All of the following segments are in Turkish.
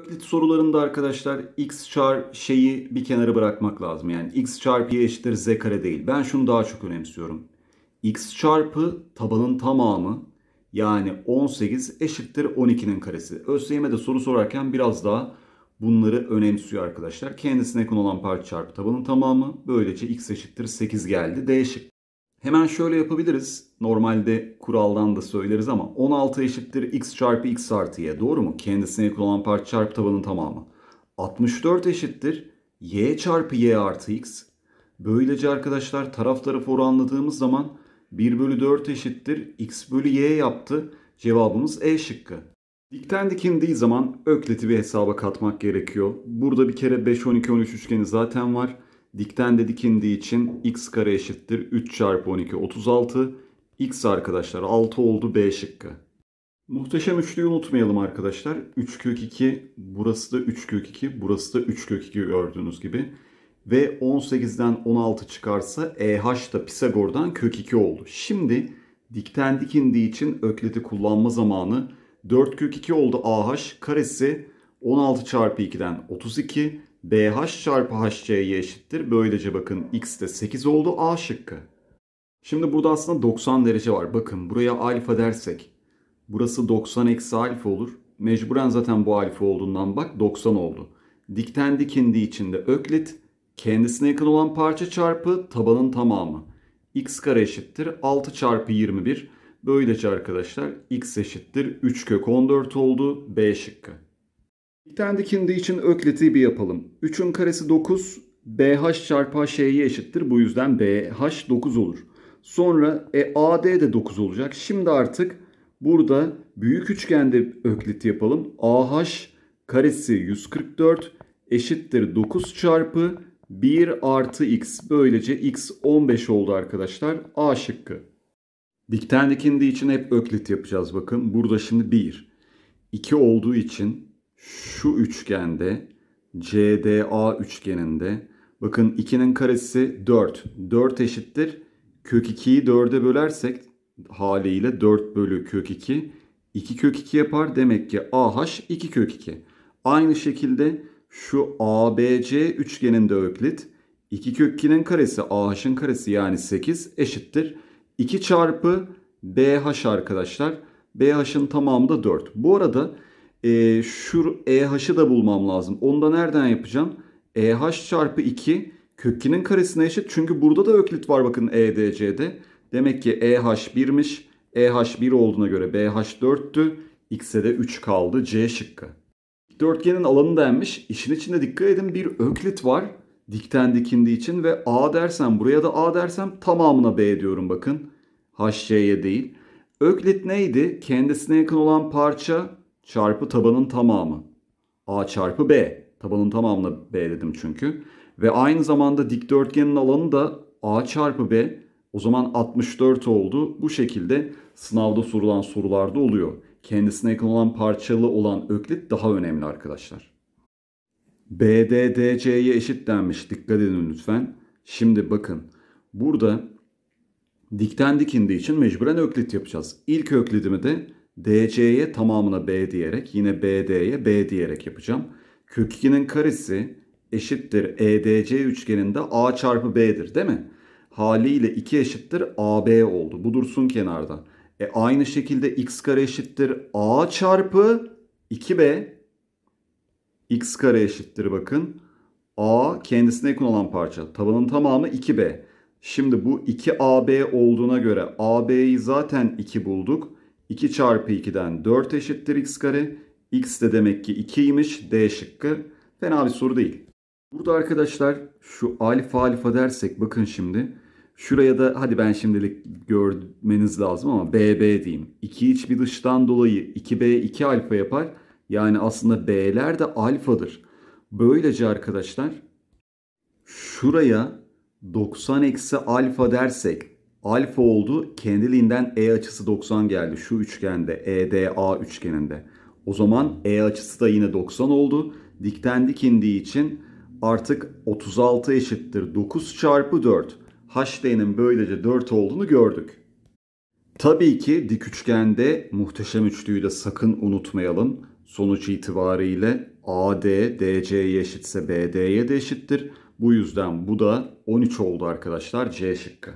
Öklit sorularında arkadaşlar x çarp şeyi bir kenara bırakmak lazım. Yani x çarpı y eşittir z kare değil. Ben şunu daha çok önemsiyorum. x çarpı tabanın tamamı yani 18 eşittir 12'nin karesi. ÖSYM'de soru sorarken biraz daha bunları önemsiyor arkadaşlar. Kendisine yakın olan parça çarpı tabanın tamamı. Böylece x eşittir 8 geldi. D şıkkı. Hemen şöyle yapabiliriz. Normalde kuraldan da söyleriz ama 16 eşittir x çarpı x artı y. Doğru mu? Kendisine yakın olan parça çarpı tabanın tamamı. 64 eşittir y çarpı y artı x. Böylece arkadaşlar taraf tarafı oranladığımız zaman 1 bölü 4 eşittir x bölü y yaptı. Cevabımız E şıkkı. Dikten dikindiği zaman ökleti bir hesaba katmak gerekiyor. Burada bir kere 5, 12, 13 üçgeni zaten var. Dikten de dikindiği için x kare eşittir 3 çarpı 12 36. X arkadaşlar 6 oldu B şıkkı. Muhteşem üçlüyü unutmayalım arkadaşlar. 3 kök 2 burası da 3 kök 2 burası da 3 kök 2 gördüğünüz gibi. Ve 18'den 16 çıkarsa EH da Pisagor'dan kök 2 oldu. Şimdi dikten dikindiği için ökleti kullanma zamanı 4 kök 2 oldu AH karesi 16 çarpı 2'den 32 BH çarpı HC'ye eşittir. Böylece bakın X de 8 oldu A şıkkı. Şimdi burada aslında 90 derece var. Bakın buraya alfa dersek burası 90 eksi alfa olur. Mecburen zaten bu alfa olduğundan bak 90 oldu. Dikten dikindi içinde. öklit kendisine yakın olan parça çarpı tabanın tamamı. X kare eşittir 6 çarpı 21. Böylece arkadaşlar x eşittir 3 kök 14 oldu B şıkkı. Bir tane dikindi için ökliti bir yapalım. 3'ün karesi 9, BH çarpı HE'ye eşittir. Bu yüzden BH 9 olur. Sonra e, AD de 9 olacak. Şimdi artık burada büyük üçgende öklit yapalım. AH karesi 144 eşittir 9 çarpı 1 artı x. Böylece x 15 oldu arkadaşlar. A şıkkı. Dikten dikindiği için hep öklit yapacağız bakın. Burada şimdi 1. 2 olduğu için şu üçgende CDA üçgeninde bakın 2'nin karesi 4. 4 eşittir. Kök 2'yi 4'e bölersek haliyle 4 bölü kök 2 2 kök 2 yapar. Demek ki AH 2 kök 2. Aynı şekilde şu ABC üçgeninde öklit 2 kök 2'nin karesi AH'ın karesi yani 8 eşittir. 2 çarpı BH arkadaşlar. BH'ın tamamı da 4. Bu arada ee, e, şu EH'ı da bulmam lazım. Onu da nereden yapacağım? EH çarpı 2 kökünün karesine eşit. Çünkü burada da öklit var bakın EDC'de. Demek ki EH 1'miş. EH 1 olduğuna göre BH 4'tü. X'e de 3 kaldı. C şıkkı. Dörtgenin alanı denmiş. İşin içinde dikkat edin bir öklit var. Dikten dikindi için ve A dersem buraya da A dersem tamamına B diyorum bakın. HC'ye değil. Öklit neydi? Kendisine yakın olan parça çarpı tabanın tamamı. A çarpı B. Tabanın tamamına B dedim çünkü. Ve aynı zamanda dikdörtgenin alanı da A çarpı B. O zaman 64 oldu. Bu şekilde sınavda sorulan sorularda oluyor. Kendisine yakın olan parçalı olan öklit daha önemli arkadaşlar. BDDC'ye eşit denmiş. Dikkat edin lütfen. Şimdi bakın. Burada dikten dikindiği için mecburen öklit yapacağız. İlk öklidimi de DC'ye tamamına B diyerek yine BD'ye B diyerek yapacağım. Kök 2'nin karesi eşittir EDC üçgeninde A çarpı B'dir değil mi? Haliyle 2 eşittir AB oldu. Bu dursun kenarda. E aynı şekilde x kare eşittir A çarpı 2B. X kare eşittir bakın. A kendisine yakın olan parça. Tabanın tamamı 2B. Şimdi bu 2AB olduğuna göre AB'yi zaten 2 bulduk. 2 çarpı 2'den 4 eşittir x kare. X de demek ki 2'ymiş. D şıkkı. Fena bir soru değil. Burada arkadaşlar şu alfa alfa dersek bakın şimdi. Şuraya da hadi ben şimdilik görmeniz lazım ama BB diyeyim. 2 iç bir dıştan dolayı 2B 2 alfa yapar. Yani aslında B'ler de alfadır. Böylece arkadaşlar şuraya 90 eksi alfa dersek alfa oldu. Kendiliğinden E açısı 90 geldi. Şu üçgende EDA üçgeninde. O zaman E açısı da yine 90 oldu. Dikten dik indiği için artık 36 eşittir 9 çarpı 4. HD'nin böylece 4 olduğunu gördük. Tabii ki dik üçgende muhteşem üçlüyü de sakın unutmayalım. Sonuç itibariyle AD DC'ye eşitse BD'ye de eşittir. Bu yüzden bu da 13 oldu arkadaşlar C şıkkı.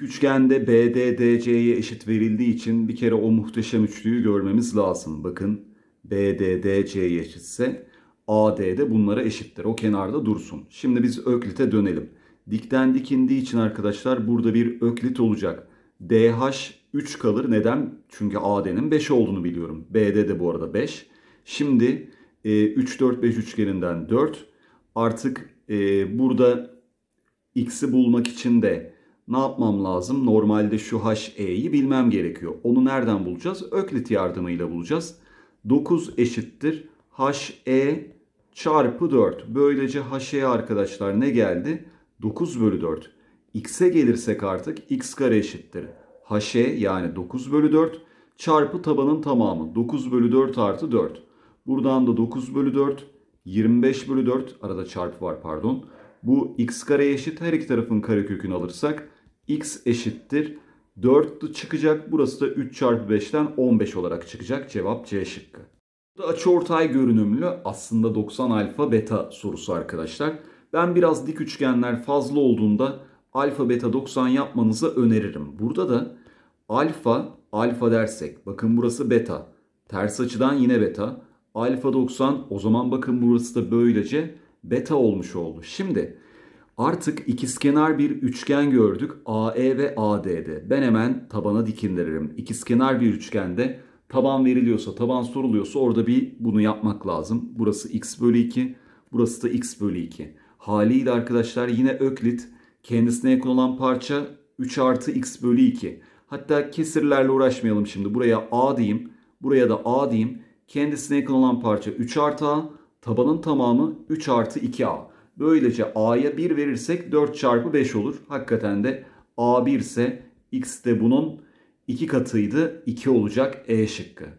Üçgende BDDC'ye eşit verildiği için bir kere o muhteşem üçlüyü görmemiz lazım. Bakın BDDC'ye eşitse AD de bunlara eşittir. O kenarda dursun. Şimdi biz Öklit'e dönelim. Dikten dikindiği için arkadaşlar burada bir Öklit olacak. DH 3 kalır. Neden? Çünkü AD'nin 5 olduğunu biliyorum. BD de bu arada 5. Şimdi e, 3 4 5 üçgeninden 4. Artık e, burada x'i bulmak için de ne yapmam lazım? Normalde şu HE'yi bilmem gerekiyor. Onu nereden bulacağız? Öklit yardımıyla bulacağız. 9 eşittir HE çarpı 4. Böylece HE arkadaşlar ne geldi? 9 bölü 4. X'e gelirsek artık X kare eşittir. HE yani 9 bölü 4 çarpı tabanın tamamı. 9 bölü 4 artı 4. Buradan da 9 bölü 4 25 bölü 4 arada çarpı var pardon. Bu x kare eşit her iki tarafın karekökünü alırsak x eşittir 4'lü çıkacak. Burası da 3 çarpı 5'ten 15 olarak çıkacak. Cevap C şıkkı. Bu da açıortay görünümlü aslında 90 alfa beta sorusu arkadaşlar. Ben biraz dik üçgenler fazla olduğunda alfa beta 90 yapmanızı öneririm. Burada da alfa alfa dersek bakın burası beta. Ters açıdan yine beta. Alfa 90 o zaman bakın burası da böylece beta olmuş oldu. Şimdi Artık ikizkenar bir üçgen gördük AE ve AD'de. Ben hemen tabana dikindiririm. İkizkenar bir üçgende taban veriliyorsa, taban soruluyorsa orada bir bunu yapmak lazım. Burası x bölü 2, burası da x bölü 2. Haliyle arkadaşlar yine Öklit kendisine yakın olan parça 3 artı x bölü 2. Hatta kesirlerle uğraşmayalım şimdi. Buraya a diyeyim, buraya da a diyeyim. Kendisine yakın olan parça 3 artı a, tabanın tamamı 3 artı 2a. Böylece A'ya 1 verirsek 4 çarpı 5 olur. Hakikaten de A1 ise X de bunun 2 katıydı. 2 olacak E şıkkı.